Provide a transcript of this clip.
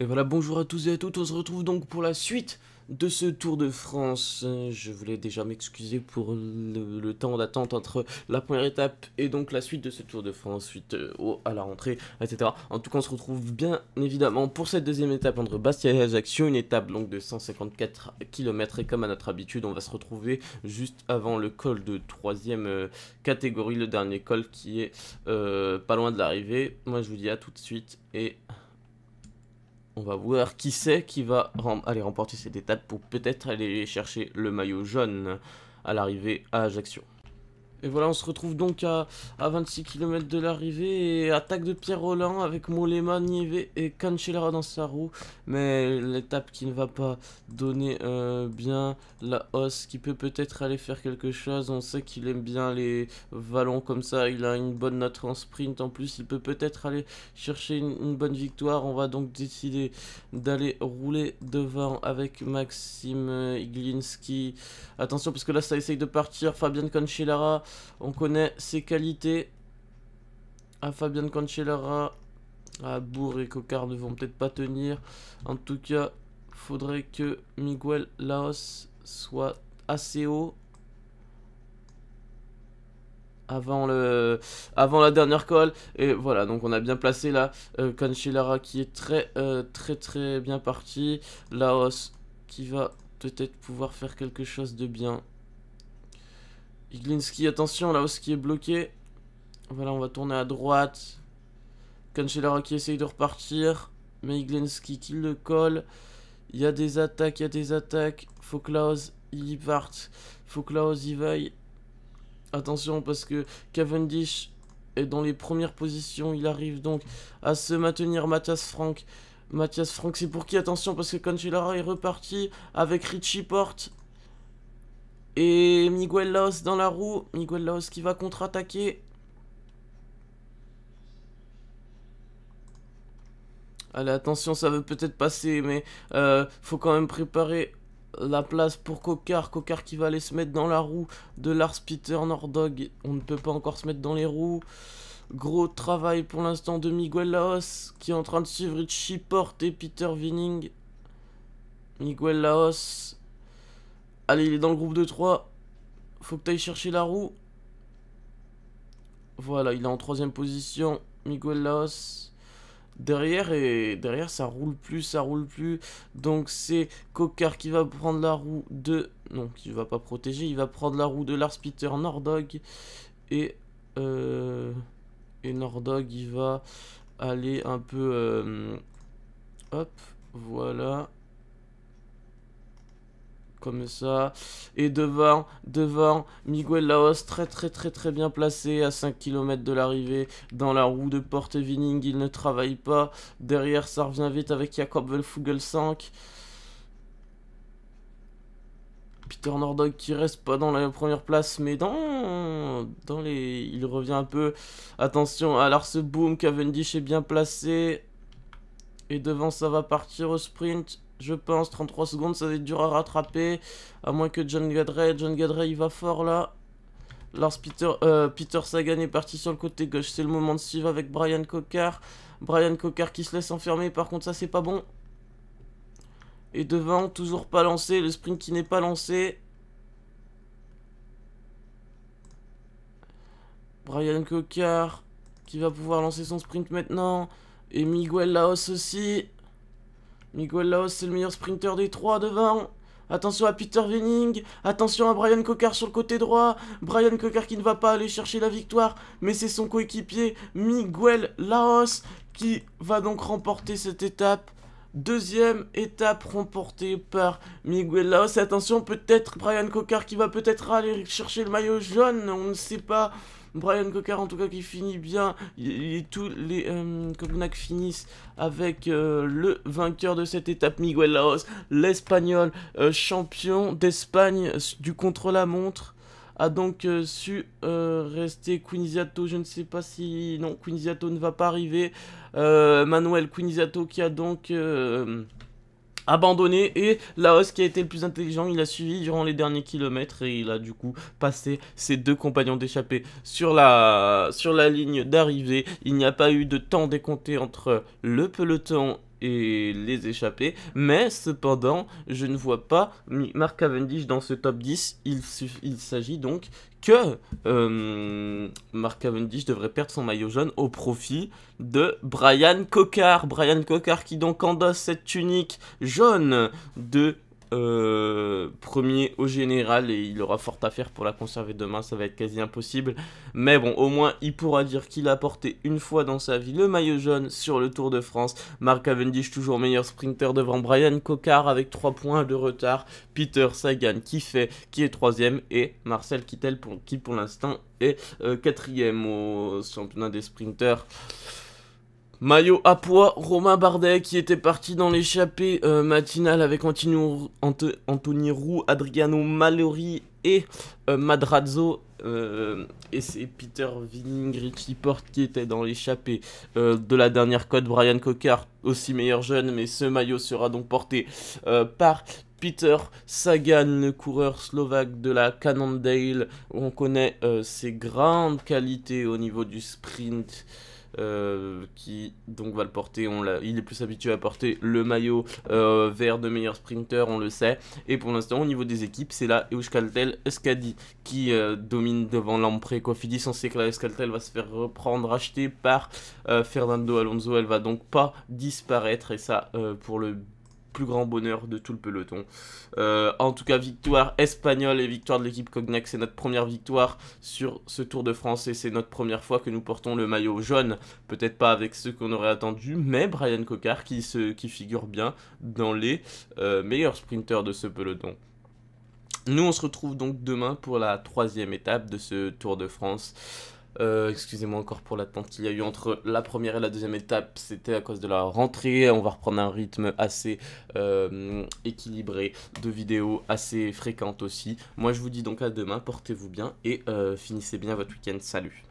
Et voilà, bonjour à tous et à toutes, on se retrouve donc pour la suite de ce Tour de France. Je voulais déjà m'excuser pour le, temps d'attente entre la première étape et donc la suite de ce Tour de France, suite euh, au, à la rentrée, etc. En tout cas, on se retrouve bien évidemment pour cette deuxième étape entre Bastia et Ajaccio, une étape donc de 154 km et comme à notre habitude, on va se retrouver juste avant le col de troisième euh, catégorie, le dernier col qui est euh, pas loin de l'arrivée. Moi, je vous dis à tout de suite et... On va voir qui c'est qui va aller remporter cette étape pour peut-être aller chercher le maillot jaune à l'arrivée à Ajaccio. Et voilà, on se retrouve donc à, 26 km de l'arrivée et attaque de Pierre roland avec Molema, Nieve et Cancellara dans sa roue. Mais l'étape qui ne va pas donner euh, bien la hausse, qui peut peut-être aller faire quelque chose. On sait qu'il aime bien les vallons comme ça, il a une bonne note en sprint en plus, il peut peut-être aller chercher une, bonne victoire. On va donc décider d'aller rouler devant avec Maxime Iglinski. Attention parce que là ça essaye de partir, Fabien Cancellara on connaît ses qualités. À ah, Fabian Cancellara. À ah, Bourg et Cocard ne vont peut-être pas tenir. En tout cas, faudrait que Miguel Laos soit assez haut avant, le, avant la dernière colle. Et voilà, donc on a bien placé là euh, qui est très euh, très très bien parti. Laos qui va peut-être pouvoir faire quelque chose de bien. Iglinski, attention, là où ce qui est bloqué. Voilà, on va tourner à droite. Cancellara qui essaye de repartir. Mais Iglinski qui le colle. Il y a des attaques, il y a des attaques. Faut que Klaus y parte. Faut y vaille. Attention parce que Cavendish est dans les premières positions. Il arrive donc à se maintenir Mathias Frank, Mathias Frank, c'est pour qui Attention parce que Cancellara est reparti avec Richie Porte. Et Miguel Laos dans la roue. Miguel Laos qui va contre-attaquer. Allez, attention, ça veut peut-être passer, mais euh, faut quand même préparer la place pour Cocard. Cocard qui va aller se mettre dans la roue de Lars Peter Nordog. On ne peut pas encore se mettre dans les roues. Gros travail pour l'instant de Miguel Laos qui est en train de suivre Richie Porte et Peter Vining. Miguel Laos Allez, il est dans le groupe de 3. Faut que t'ailles chercher la roue. Voilà, il est en troisième position. Miguel Laos. Derrière, et derrière, ça roule plus, ça roule plus. Donc c'est Cocker qui va prendre la roue de... Non, qui va pas protéger. Il va prendre la roue de Lars Peter Nordog. Et... Euh, Nordog, il va aller un peu... Euh, hop, voilà comme ça. Et devant, devant, Miguel Laos, très très très très bien placé, à 5 km de l'arrivée, dans la roue de Porte Vining, il ne travaille pas. Derrière, ça revient vite avec Jacob Velfugel 5. Peter Nordog qui reste pas dans la première place, mais dans, dans les... Il revient un peu. Attention, alors ce boom, Cavendish est bien placé. Et devant, ça va partir au sprint. Je pense, 33 secondes, ça va être dur à rattraper. À moins que John Gadray, John Gadray, il va fort, là. Lars Peter, euh, Peter Sagan est parti sur le côté gauche. C'est le moment de suivre avec Brian Cocker. Brian Cocker qui se laisse enfermer. Par contre, ça, c'est pas bon. Et devant, toujours pas lancé. Le sprint qui n'est pas lancé. Brian Cocker qui va pouvoir lancer son sprint maintenant. Et Miguel Laos aussi. Miguel Laos, c'est le meilleur sprinter des trois devant. Attention à Peter Venning, attention à Brian Cocker sur le côté droit, Brian Cocker qui ne va pas aller chercher la victoire, mais c'est son coéquipier Miguel Laos qui va donc remporter cette étape. Deuxième étape remportée par Miguel Laos. Attention, peut-être Brian Cocker qui va peut-être aller chercher le maillot jaune, on ne sait pas. Brian Coquart, en tout cas qui finit bien. Et, tous les euh, finissent avec euh, le vainqueur de cette étape, Miguel Laos, l'Espagnol euh, champion d'Espagne du contre-la-montre a donc su rester Quinziato. je ne sais pas si... Non, Quinziato ne va pas arriver. Manuel Quinziato, qui a donc abandonné et Laos qui a été le plus intelligent, il a suivi durant les derniers kilomètres et il a du coup passé ses deux compagnons d'échappée sur la, sur la ligne d'arrivée. Il n'y a pas eu de temps décompté entre le peloton et les échapper. Mais cependant, je ne vois pas Mark Cavendish dans ce top 10. Il, s'agit donc que euh, Mark Cavendish devrait perdre son maillot jaune au profit de Brian Cocard. Brian Cocard qui donc endosse cette tunique jaune de euh, premier au général et il aura fort à faire pour la conserver demain, ça va être quasi impossible. Mais bon, au moins il pourra dire qu'il a porté une fois dans sa vie le maillot jaune sur le Tour de France. Mark Cavendish toujours meilleur sprinter devant Brian Cocard avec 3 points de retard. Peter Sagan qui fait, qui est troisième et Marcel Kittel qui pour l'instant est euh, quatrième au championnat des sprinters. Maillot à poids, Romain Bardet qui était parti dans l'échappée euh, matinale avec Anthony Roux, Adriano Mallory et euh, Madrazzo. Euh, et c'est Peter Winning, qui porte qui était dans l'échappée de la dernière cote. Brian Cocard, aussi meilleur jeune, mais ce maillot sera donc porté par Peter Sagan, le coureur slovaque de la Cannondale. On connaît ses grandes qualités au niveau du sprint. Euh, qui donc va le porter. On il est plus habitué à porter le maillot euh, vert de meilleur sprinter, on le sait. Et pour l'instant, au niveau des équipes, c'est la Euskaltel Euskadi qui euh, domine devant Lampré Cofidis. On sait que la Euskaltel va se faire reprendre, acheter par euh, Fernando Alonso. Elle va donc pas disparaître et ça pour le plus grand bonheur de tout le peloton. Euh, en tout cas, victoire espagnole et victoire de l'équipe Cognac, c'est notre première victoire sur ce Tour de France et c'est notre première fois que nous portons le maillot jaune. Peut-être pas avec ceux qu'on aurait attendu, mais Brian Cocard qui, se, qui figure bien dans les euh, meilleurs sprinteurs de ce peloton. Nous, on se retrouve donc demain pour la troisième étape de ce Tour de France. Euh, excusez-moi encore pour l'attente qu'il y a eu entre la première et la deuxième étape. C'était à cause de la rentrée. On va reprendre un rythme assez euh, équilibré, de vidéos assez fréquentes aussi. Moi, je vous dis donc à demain. Portez-vous bien et euh, finissez bien votre week-end. Salut